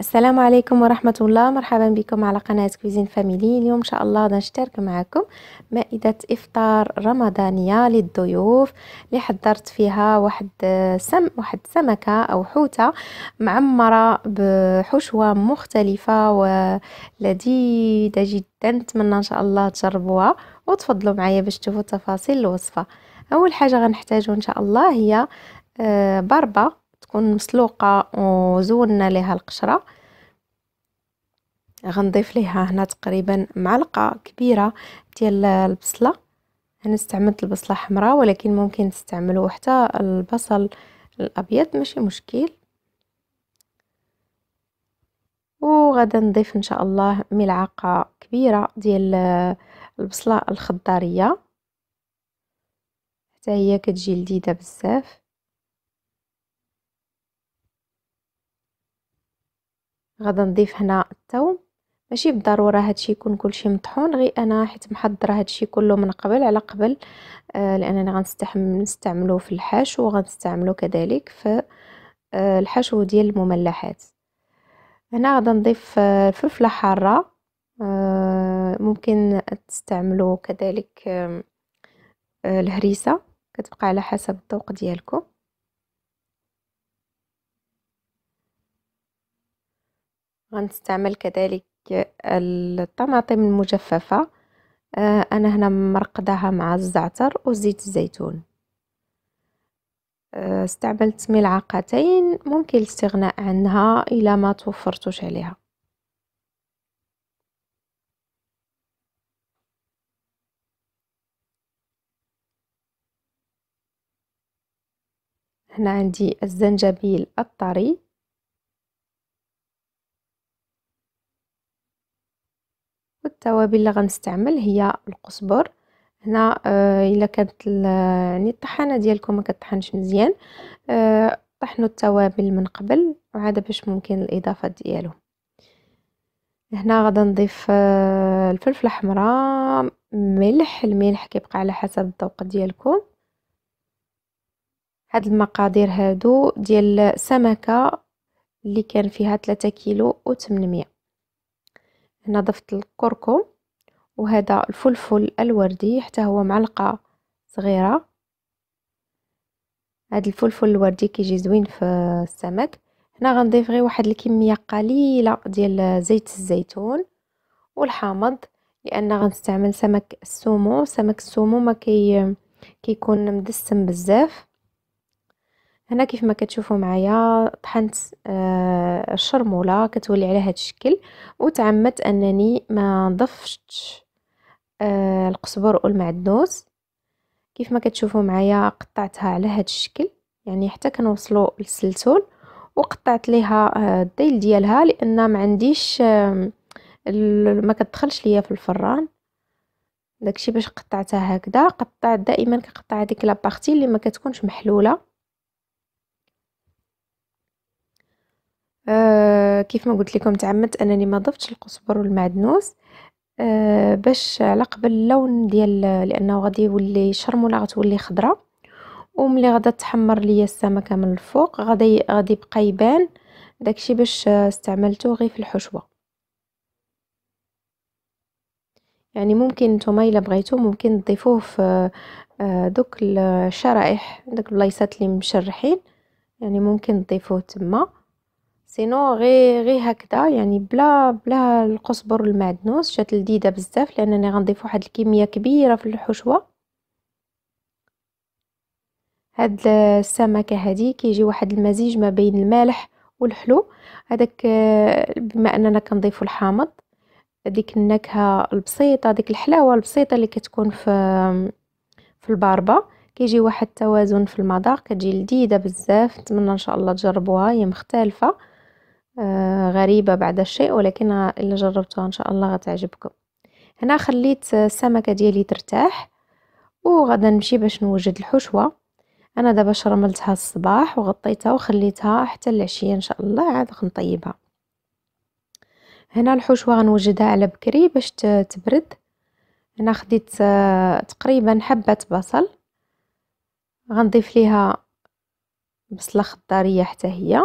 السلام عليكم ورحمة الله مرحبا بكم على قناة كويزين فاميلي اليوم إن شاء الله نشترك معكم مائدة إفطار رمضانية للضيوف اللي حضرت فيها واحد سم واحد سمكة أو حوتة معمرة بحشوة مختلفة ولذيذة جدا نتمنى إن شاء الله تجربوها وتفضلوا معايا باش تشوفوا تفاصيل الوصفة أول حاجة غنحتاجو إن شاء الله هي آه، بربة تكون مسلوقه وزودنا ليها القشره غنضيف ليها هنا تقريبا معلقه كبيره ديال البصله انا استعملت البصله حمراء ولكن ممكن تستعملوا حتى البصل الابيض ماشي مشكل وغادا نضيف ان شاء الله ملعقه كبيره ديال البصله الخضاريه حتى هي كتجي لذيذه بزاف غادا نضيف هنا الثوم ماشي بالضروره هادشي يكون كلشي مطحون غير انا حيت محضره هادشي كله من قبل على قبل آه لانني غنستعملوه في الحشو وغنستعملوه كذلك في آه الحشو ديال المملحات هنا غادا نضيف آه فلفله حاره آه ممكن تستعملوا كذلك آه الهريسه كتبقى على حسب الذوق ديالكم غنستعمل كذلك الطماطم المجففة آه، أنا هنا مرقداها مع الزعتر وزيت الزيتون آه، استعملت ملعقتين ممكن الاستغناء عنها إلى ما توفرتوش عليها هنا عندي الزنجبيل الطري التوابل اللي غنستعمل هي القزبر هنا آه، الا كانت يعني الطحانه ديالكم ما كطحنش مزيان آه، طحنوا التوابل من قبل وعاد باش ممكن الاضافه ديالو هنا غدا نضيف آه، الفلفله الحمراء ملح الملح كيبقى على حسب الذوق ديالكم هاد المقادير هادو ديال سمكه اللي كان فيها 3 كيلو و 800 هنا ضفت الكركم وهذا الفلفل الوردي حتى هو معلقة صغيرة هذا الفلفل الوردي كيجي زوين في السمك هنا غنضيف غير واحد الكمية قليلة ديال زيت الزيتون والحامض لان غنستعمل سمك السومو سمك السومو ما كي كيكون مدسم بزاف هنا كيف ما كتشوفوا معايا طحنت آه الشرموله كتولي على هذا الشكل وتعمدت انني ما نضفتش آه القزبر والمعدنوس كيف ما كتشوفوا معايا قطعتها على هذا الشكل يعني حتى كنوصلوا للسلسول وقطعت ليها آه، الديل ديالها لان ما عنديش ما كتدخلش ليا في الفران داكشي باش قطعتها هكذا قطعت دائما كنقطع هذيك لابارتي اللي ما كتكونش محلوله آه كيف ما قلت لكم تعمدت انني ما ضفتش القزبر والمعدنوس آه باش على قبل اللون ديال لانه غادي يولي شرموله غتولي خضراء وملي غادا تحمر ليا السمكه من الفوق غادي غادي يبقى يبان داكشي باش استعملته غير في الحشوه يعني ممكن نتوما الا بغيتو ممكن تضيفوه في آه، دوك الشرائح دوك البلايصات اللي مشرحين يعني ممكن تضيفوه تما سينو غي غي هكذا يعني بلا بلا القزبر والمعدنوس جات لذيذه بزاف لانني غنضيف واحد الكميه كبيره في الحشوه هاد السمكه هادي كيجي واحد المزيج ما بين المالح والحلو هذاك بما اننا كنضيفوا الحامض ديك النكهه البسيطه ديك الحلاوه البسيطه اللي كتكون في في الباربه كيجي واحد التوازن في المذاق كتجي لذيذه بزاف نتمنى ان شاء الله تجربوها هي مختلفه آه، غريبة بعد الشيء ولكن إلا جربتها إن شاء الله غتعجبكم هنا خليت السمكة ديالي ترتاح وغدا نمشي باش نوجد الحشوة أنا دابا شرملتها الصباح وغطيتها وخليتها حتى العشية إن شاء الله عاد غنطيبها هنا الحشوة غنوجدها على بكري باش تبرد هنا خديت آه، تقريبا حبة بصل غنضيف ليها بصلة خضارية حتى هي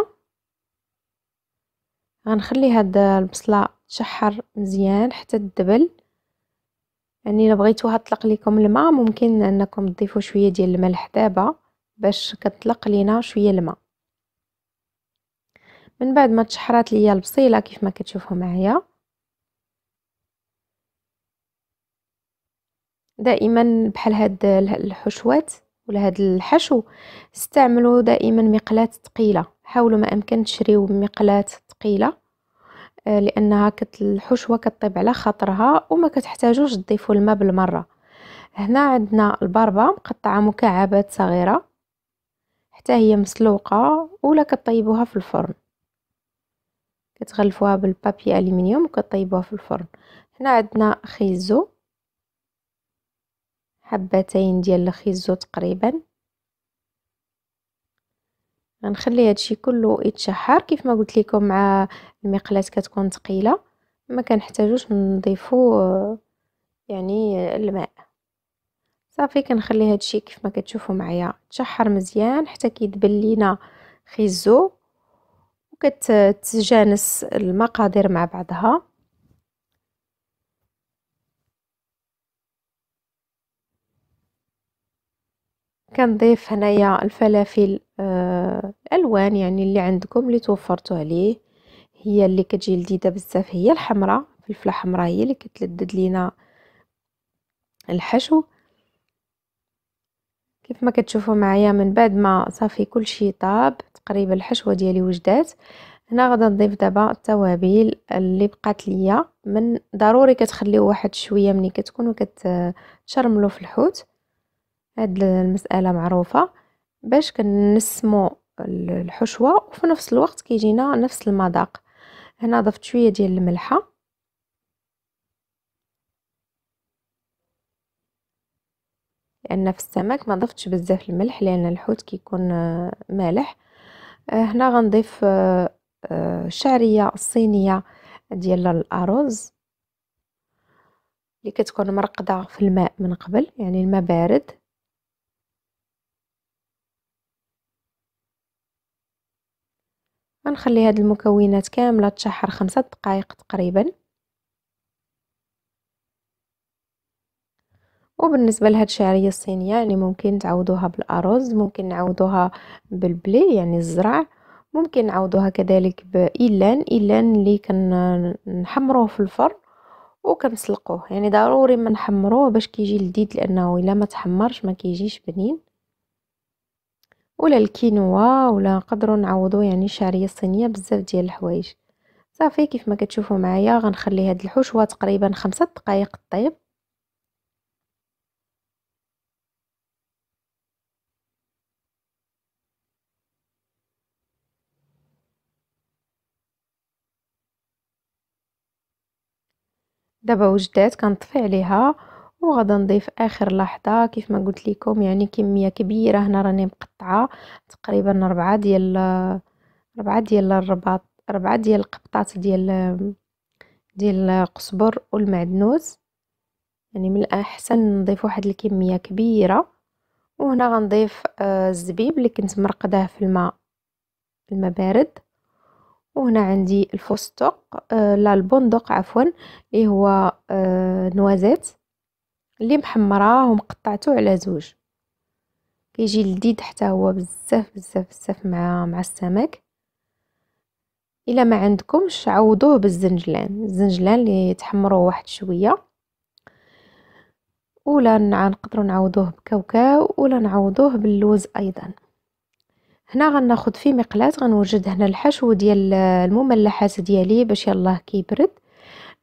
غنخلي هاد البصله تشحر مزيان حتى الدبل يعني الا بغيتوها تطلق لكم الماء ممكن انكم تضيفوا شويه ديال الملح دابا باش كتطلق لينا شويه الماء من بعد ما تشحرات ليا البصيله كيف ما كتشوفوا معايا دائما بحال هاد الحشوات ولا هاد الحشو استعملوا دائما مقلات ثقيله حاولوا ما امكن تشريو مقلات ثقيله آه، لانها الحشوه كطيب على خاطرها وما كتحتاجوش تضيفوا الماء بالمره هنا عندنا البربه مقطعه مكعبات صغيره حتى هي مسلوقه ولا كطيبوها في الفرن كتغلفوها بالبابي الومنيوم وكطيبوها في الفرن هنا عندنا خيزو حبتين ديال الخيزو تقريبا غنخلي هادشي كله يتشحر كيف ما قلت لكم مع المقلاة كتكون ثقيله ما كنحتاجوش نضيفو آه، يعني الماء صافي كنخلي هادشي كيف ما كتشوفوا معايا تشحر مزيان حتى كيدبل لينا خيزو وكتتجانس المقادير مع بعضها كنضيف هنايا الفلافل آه الالوان يعني اللي عندكم اللي توفرتو عليه هي اللي كتجي لذيذه بزاف هي الحمراء الفلفله الحمراء هي اللي كتلدد لينا الحشو كيف ما كتشوفوا معايا من بعد ما صافي كلشي طاب تقريبا الحشوه ديالي وجدات هنا غادي نضيف دابا التوابل اللي بقات ليا من ضروري كتخليو واحد شويه ملي كتكونوا كتشرملو في الحوت هاد المسألة معروفة باش كنسمو الحشوة وفي نفس الوقت كيجينا نفس المذاق هنا ضفت شوية ديال الملحة لان في السمك ما ضفتش بزاف الملح لان الحوت كيكون آه، مالح آه، هنا غنضيف الشعريه آه، الصينيه ديال الارز اللي كتكون مرقده في الماء من قبل يعني الماء بارد غنخلي هاد المكونات كامله تشحر خمسة دقائق تقريبا وبالنسبه لهاد الشعريه الصينيه يعني ممكن تعوضوها بالارز ممكن نعوضوها بالبلي يعني الزرع ممكن نعوضوها كذلك بايلان ايلان اللي كنحمروه في الفرن وكنسلقوه يعني ضروري ما نحمروه باش كيجي لذيذ لانه الا ما تحمرش ما كيجيش بنين ولا الكينوا ولا نقدروا نعوضوا يعني الشعريه الصينيه بزاف ديال الحوايج صافي كيف ما كتشوفوا معايا غنخلي هاد الحشوه تقريبا خمسة دقائق طيب دابا وجدات كنطفي عليها وغادي نضيف اخر لحظه كيف ما قلت لكم يعني كميه كبيره هنا راني مقطعه تقريبا ربعة ديال ربعة ديال الرباط ربعة ديال القبطات ديال ديال القزبر والمعدنوس يعني من الاحسن نضيف واحد الكميه كبيره وهنا غنضيف آه، الزبيب اللي كنت مرقداه في الماء الماء بارد وهنا عندي الفستق آه، لا البندق عفوا اللي هو آه، نوازيت اللي محمراه ومقطعته على زوج كيجي لذيذ حتى هو بزاف بزاف بزاف مع مع السمك الا ما عندكمش عوضوه بالزنجلان الزنجلان اللي تحمروه واحد شويه ولا نقدروا نعوضوه بكاوكاو ولا نعوضوه باللوز ايضا هنا غناخد في مقلاة غنوجد هنا الحشو ديال المملحات ديالي باش يلاه كيبرد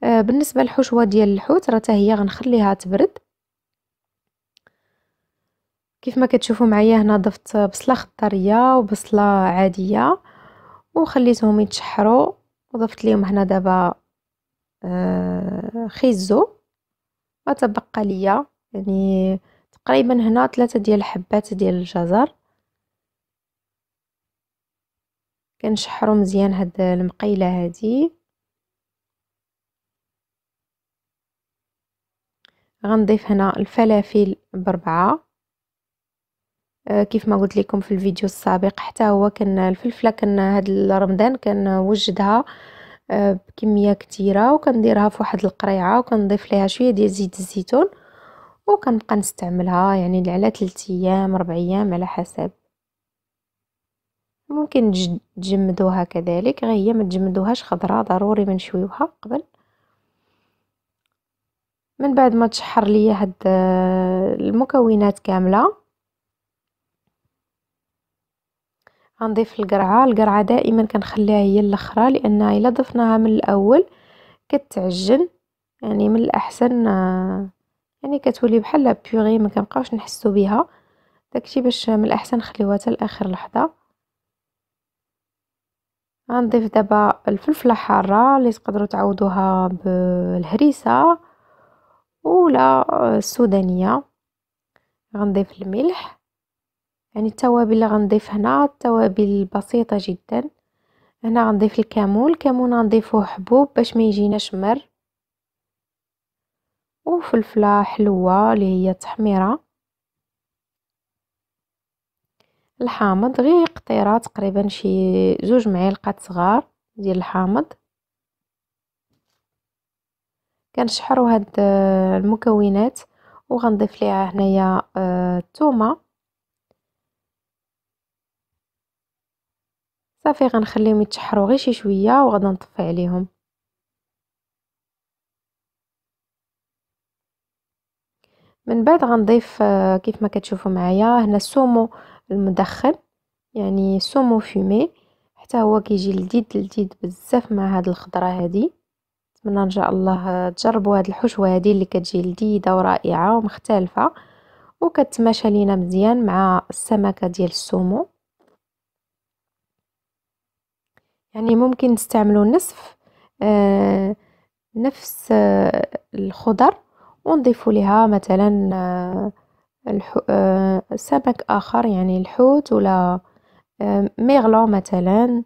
آه، بالنسبه للحشوه ديال الحوت راه هي غنخليها تبرد كيف ما كتشوفوا معايا هنا ضفت بصله خضريه وبصله عاديه وخليتهم يتشحروا وضفت ليهم هنا دابا آه خيزو وتبقى ليا يعني تقريبا هنا ثلاثة ديال الحبات ديال الجزر كنشحرو مزيان هاد المقيله هادي غنضيف هنا الفلافل بربعه آه، كيف ما قلت لكم في الفيديو السابق حتى هو كان الفلفله كان هاد رمضان كنوجدها آه، بكميه كتيره وكنديرها في واحد القريعه وكنضيف ليها شويه ديال زيت الزيتون وكنبقى نستعملها يعني على 3 ايام 4 ايام على حسب ممكن تجمدوها كذلك غير هي ما تجمدوهاش خضراء ضروري منشويوها قبل من بعد ما تشحر ليا هاد آه، المكونات كامله غنضيف القرعه القرعه دائما كنخليها هي الاخرى لانها الا ضفناها من الاول كتعجن يعني من الاحسن آه، يعني كتولي بحال بيوغي ما كنبقاوش نحسو بها داكشي باش من الاحسن نخليوها حتى لاخر لحظه غنضيف دابا الفلفله حاره اللي تقدروا تعوضوها بالهريسه ولا السودانيه غنضيف الملح يعني التوابل اللي غنضيف هنا التوابل بسيطه جدا هنا غنضيف الكمون الكمون غنضيفوه حبوب باش ما يجيناش مر وفلفله حلوه اللي هي تحميره الحامض غير قطيره تقريبا شي زوج معلقة صغار ديال الحامض كنشحروا هاد المكونات وغنضيف ليها هنايا آه، الثومه صافي غنخليهم يتشحروا غير شي شويه وغادي نطفي عليهم من بعد غنضيف آه، كيف ما كتشوفوا معايا هنا السومو المدخن يعني سومو فومي حتى هو كيجي لذيذ لذيذ بزاف مع هاد الخضره هادي نتمنى ان شاء الله تجربوا هاد الحشوه هادي اللي كتجي لذيذه ورائعه ومختلفه وكتماشى لينا مزيان مع السمكه ديال السومو يعني ممكن نستعملوا نصف آه نفس آه الخضر ونضيفوا لها مثلا آه آه سمك اخر يعني الحوت ولا آه ميغلو مثلا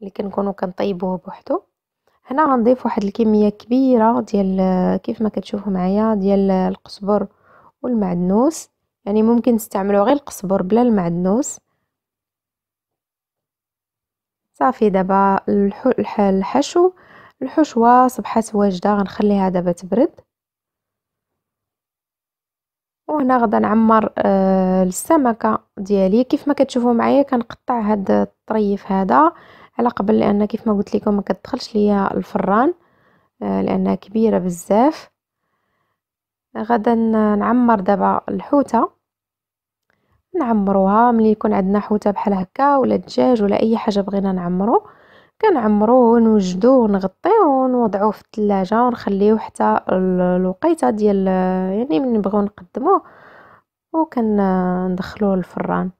اللي كنكونوا كنطيبوه بوحدو هنا غنضيف واحد الكميه كبيره ديال آه، كيف ما كتشوفوا معايا ديال القزبر والمعدنوس يعني ممكن تستعملوا غير القزبر بلا المعدنوس صافي دابا الحشو الحشوه صبحات واجده غنخليها دابا تبرد وهنا غدا نعمر آه السمكه ديالي كيف ما كتشوفوا معايا كنقطع هاد الطريف هذا على قبل لان كيف ما قلت لكم ما كتدخلش ليا الفران آه لانها كبيره بزاف غدا نعمر دابا الحوته نعمروها ملي يكون عندنا حوته بحال هكا ولا دجاج ولا اي حاجه بغينا نعمرو كنعمروه ونوجدوه ونغطيو ونوضعوه في الثلاجه ونخليوه حتى الوقيته ديال يعني من نبغيو نقدموه وكندخلوه للفران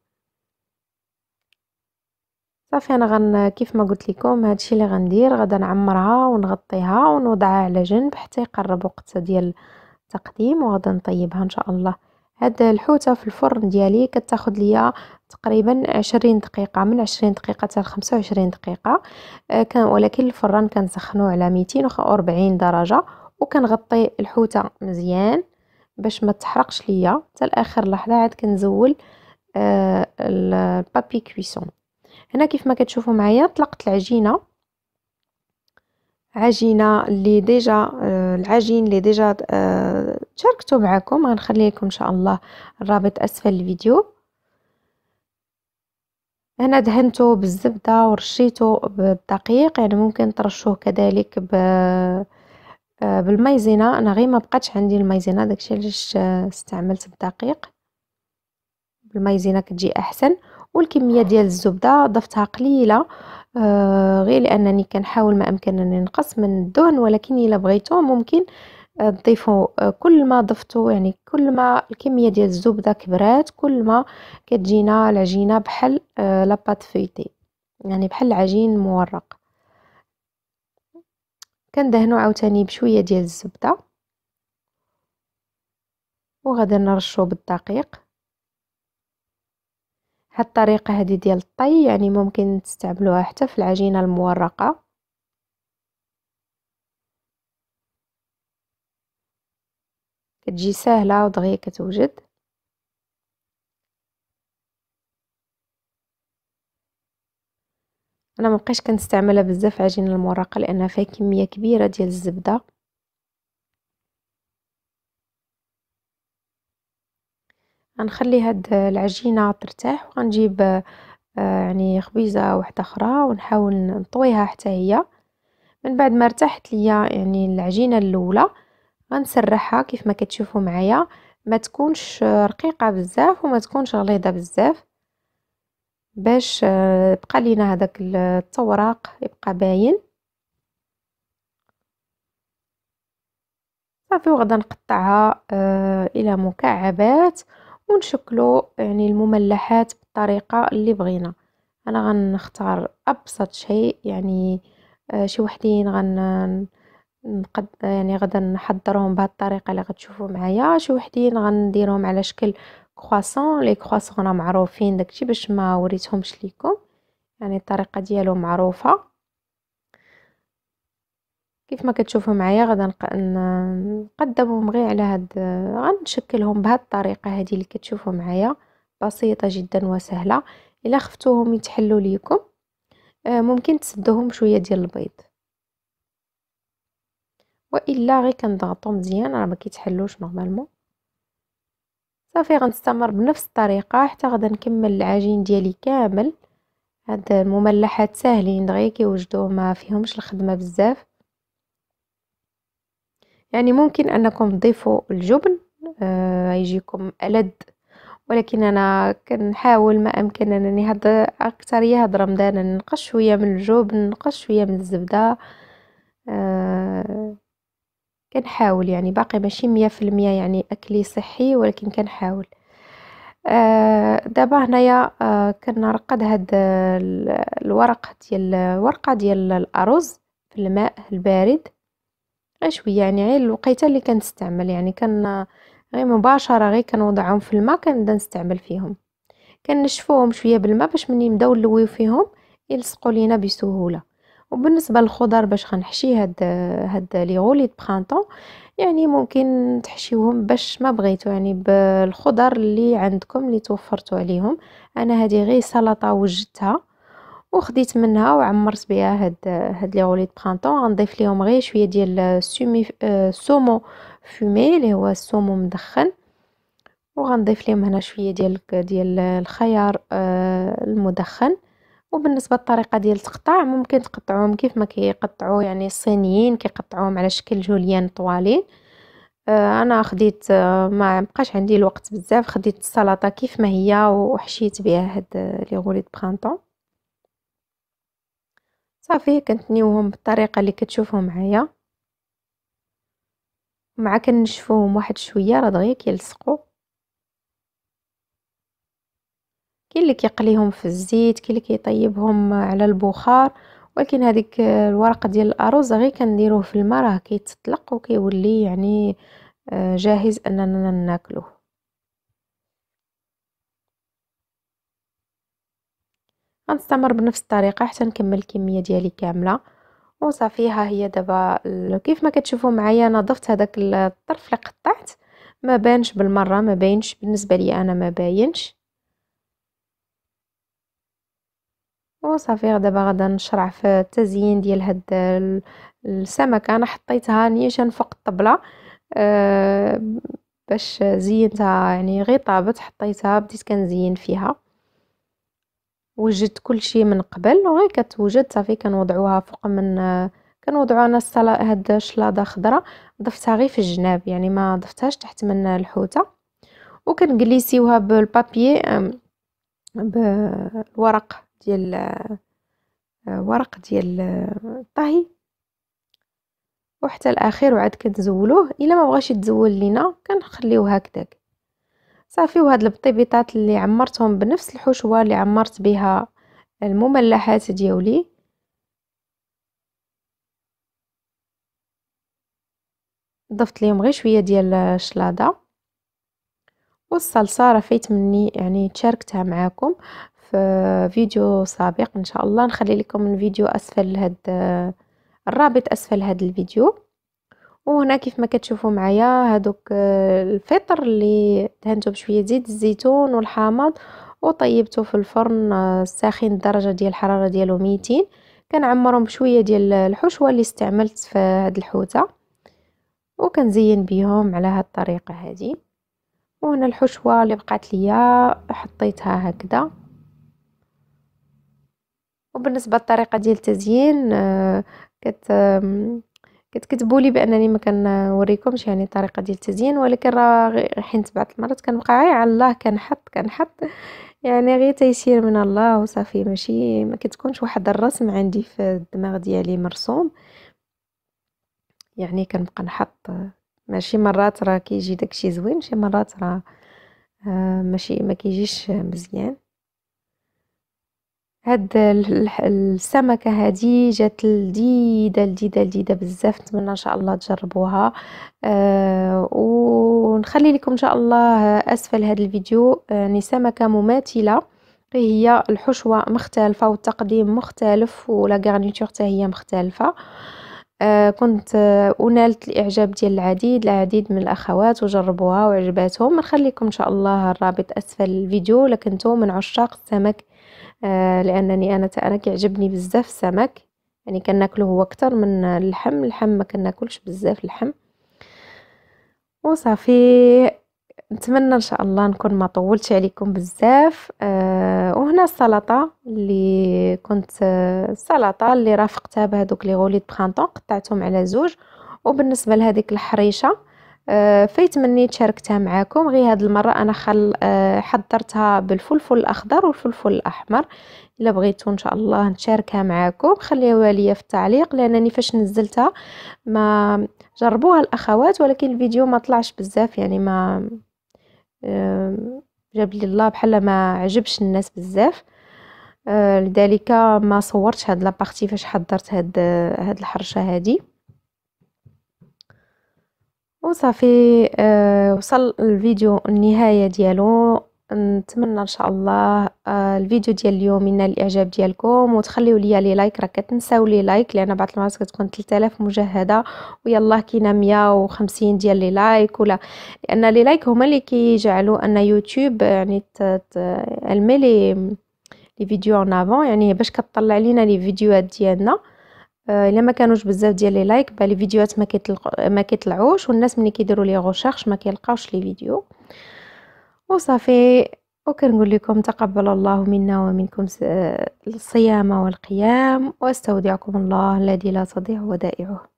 صافي انا غن كيف ما قلت لكم هادشي اللي غندير غدا نعمرها ونغطيها ونوضعها على جنب حتى يقرب وقت ديال التقديم وغدا نطيبها ان شاء الله هاد الحوته في الفرن ديالي كتاخذ ليا تقريبا 20 دقيقه من 20 دقيقه حتى 25 دقيقه آه، كان ولكن الفران كنسخنوه على 240 درجه وكنغطي الحوته مزيان باش ما تحرقش ليا حتى لاخر لحظه عاد كنزول آه البابي كويسون هنا كيف ما كتشوفوا معايا طلقت العجينه عجينه اللي ديجا آه، العجين اللي ديجا آه، شاركته معكم غنخلي لكم ان شاء الله الرابط اسفل الفيديو هنا دهنته بالزبده ورشيته بالدقيق يعني ممكن ترشوه كذلك ب آه، بالمايزينا انا غير ما بقاتش عندي المايزينا داكشي علاش استعملت الدقيق بالمايزينا كتجي احسن والكميه ديال الزبده ضفتها قليله آه غير لانني كنحاول ما امكن انني نقص من الدهن ولكن الا بغيتو ممكن آه، تضيفوا آه، كل ما ضفتوا يعني كل ما الكميه ديال الزبده كبرات كل ما كتجينا العجينه بحال آه لاباط فيتي يعني بحال العجين مورق كندهنوا عاوتاني بشويه ديال الزبده وغادي نرشوا بالدقيق هاد الطريقه هذه ديال الطي يعني ممكن تستعملوها حتى في العجينه المورقه كتجي سهله ودغيا كتوجد انا ما كنستعملها بزاف عجينه المورقه لانها فيها كميه كبيره ديال الزبده غنخلي هاد العجينه ترتاح وغنجيب آه، يعني خبيزه واحده اخرى ونحاول نطويها حتى هي من بعد ما ارتاحت ليا يعني العجينه الاولى غنسرحها كيف ما كتشوفوا معايا ما تكونش رقيقه بزاف وما تكونش غليظه بزاف باش آه، يبقى لينا هذاك التوراق يبقى باين صافي وغادي نقطعها آه، الى مكعبات ونشكلو يعني المملحات بالطريقه اللي بغينا انا غنختار ابسط شيء يعني آه شي وحدين غن نقد يعني غدا نحضرهم بهذه الطريقه اللي غتشوفوا معايا شي وحدين غنديرهم على شكل كرواسون لي كرواسون معروفين داكشي باش ما وريتهمش ليكم يعني الطريقه ديالو معروفه كيف ما كتشوفوا معايا غادا نقدمهم غير على هاد غنشكلهم بهاد الطريقه هذه اللي كتشوفوا معايا بسيطه جدا وسهله الا خفتوهم يتحلوا ليكم آه، ممكن تسدوهم شويه ديال البيض والا غير كنضغطو مزيان راه ما كيتحلوش نورمالمون صافي غنستمر بنفس الطريقه حتى غدا نكمل العجين ديالي كامل هاد المملحات ساهلين دغيا كيوجدوه ما فيهمش الخدمه بزاف يعني ممكن أنكم تضيفوا الجبن آه يجيكم ألد ولكن أنا كنحاول ما أمكن أنني هاد اكثريا هاد رمضان نقص شوية من الجبن نقص شوية من الزبدة آه كنحاول يعني باقي ماشي مية في المية يعني أكلي صحي ولكن كنحاول آه دابا هنايا آه كنرقد هاد الورق ديال الورقه ديال الارز في الماء البارد غير شويه يعني غير الوقيته اللي كنستعمل يعني كن غير مباشره غير كنوضعهم في الماء كنبدا نستعمل فيهم كنشفوهم شويه بالماء باش من نبداو نلويو فيهم يلصقوا لينا بسهوله وبالنسبه للخضر باش غنحشي هاد هاد لي غولي برانطون يعني ممكن تحشيوهم باش ما بغيتو يعني بالخضر اللي عندكم اللي توفرتو عليهم انا هذه غير سلطه وجدتها وخديت منها وعمرت بها هاد هاد لي غولي برانطون غنضيف ليهم غير شويه ديال السومي آه، سومو فومي اللي هو السومو مدخن وغنضيف ليهم هنا شويه ديال ديال الخيار آه، المدخن وبالنسبه للطريقه ديال التقطاع ممكن تقطعوهم كيف ما كيقطعوا يعني الصينيين كيقطعوهم على شكل جوليان طوالين آه، انا خديت ما بقاش عندي الوقت بزاف خديت السلطه كيف ما هي وحشيت بها هاد لي غوليت برانطون صافي كنتنيوهم بالطريقه اللي كتشوفو معايا مع كنشفوهم واحد شويه راه دغيا كيلصقوا كاين اللي كيقليهم في الزيت كاين اللي كيطيبهم على البخار ولكن هذيك الورق ديال الاروز غير كنديروه في الماء راه كيتطلق وكيولي يعني آه، جاهز اننا ناكلوه غنستمر بنفس الطريقه حتى نكمل الكميه ديالي كامله وصافي ها هي دابا كيف ما كتشوفوا معايا انا ضفت هذاك الطرف اللي قطعت ما بانش بالمره ما باينش بالنسبه لي انا ما باينش وصافي دابا غادا نشرع في التزيين ديال هاد السمكه انا حطيتها نيشان فوق الطبله أه باش زينتها يعني غير طابت حطيتها بديت كنزين فيها وجدت كل شيء من قبل وغير كتوجد صافي كنوضعوها فوق من كنوضعوا انا الصلاه هاد الشلاضه خضراء ضفتها غير في الجناب يعني ما ضفتهاش تحت من الحوته وكنجليسيوها بالبابي بالورق ديال ورق ديال الطهي وحتى الاخير وعاد كنزولوه الا ما بغاش يتزول لينا كنخليوه هكذاك صافي وهاد البطيبيطات اللي عمرتهم بنفس الحشوه اللي عمرت بها المملحات ديالي ضفت ليهم غير شويه ديال الشلاضه والصلصه راه فايت مني يعني تشاركتها معاكم في فيديو سابق ان شاء الله نخلي لكم الفيديو اسفل هاد الرابط اسفل هاد الفيديو وهنا كيف ما كتشوفوا معايا هذوك آه، الفطر اللي دهنته بشويه زيت الزيتون والحامض وطيبته في الفرن آه، الساخن الدرجه ديال الحراره ديالو 200 كنعمرهم بشويه ديال الحشوه اللي استعملت في هاد الحوته وكنزين بيهم على هاد الطريقه هذه وهنا الحشوه اللي بقات ليا حطيتها هكذا وبالنسبه للطريقه ديال التزيين آه، كت كتكتبوا لي بانني ما كنوريكمش يعني الطريقه ديال التزيين ولكن راه حين بعض المرات كنبقى غير على الله كنحط كنحط يعني غير تيسير من الله وصافي ماشي ما كتكونش واحد الرسم عندي في الدماغ ديالي مرسوم يعني كنبقى نحط ماشي مرات راه كيجي داكشي زوين شي مرات راه آه، ماشي ما كيجيش مزيان هاد السمكه هادي جات لذيذه لذيذه لذيذه بزاف نتمنى ان شاء الله تجربوها أه ونخلي لكم ان شاء الله اسفل هاد الفيديو يعني سمكه مماثله هي الحشوه مختلفه والتقديم مختلف ولا غارنيتور حتى هي مختلفه أه كنت ونالت آه، الاعجاب ديال العديد العديد من الاخوات وجربوها وعجباتهم نخليكم ان شاء الله الرابط اسفل الفيديو لكنتو من عشاق السمك آه، لانني انا تا انا كيعجبني بزاف السمك يعني كناكله هو اكثر من اللحم اللحم ما كناكلش بزاف اللحم وصافي نتمنى ان شاء الله نكون ما طولتش عليكم بزاف أه وهنا السلطه اللي كنت السلطه آه، اللي رافقتها بهذوك لي غوليد برانطون قطعتهم على زوج وبالنسبه لهذيك الحريشه آه، فايت مني شاركتها معاكم غير هاد المره انا خل آه، حضرتها بالفلفل الاخضر والفلفل الاحمر الا بغيتو ان شاء الله نشاركها معاكم خليوها ليا في التعليق لانني فاش نزلتها ما جربوها الاخوات ولكن الفيديو ما طلعش بزاف يعني ما آه، جاب لي الله بحال ما عجبش الناس بزاف لذلك ما صورتش هاد لابارتي فاش حضرت هاد هاد الحرشه هادي وصافي آه، وصل الفيديو النهايه ديالو نتمنى ان شاء الله آه، الفيديو ديال اليوم ينال الاعجاب ديالكم وتخليو ليا لي لايك راه كتنساو لي لايك لان بعض المرات كتكون 3000 مجهده ويلا كاينه 150 ديال لي لايك ولا لان لي لايك هما اللي كيجعلوا ان يوتيوب يعني الملي لي لي فيديو اون افون يعني باش كطلع لينا لي فيديوهات ديالنا آه، الا ما كانوش بزاف ديال لي لايك بالي فيديوهات ما كيطلق ما كيطلعوش والناس ملي كيديروا لي غوشيرش ما كيلقاوش لي فيديو وصافي وكنقول لكم تقبل الله منا ومنكم آه، الصيام والقيام واستودعكم الله الذي لا تضيع ودائعه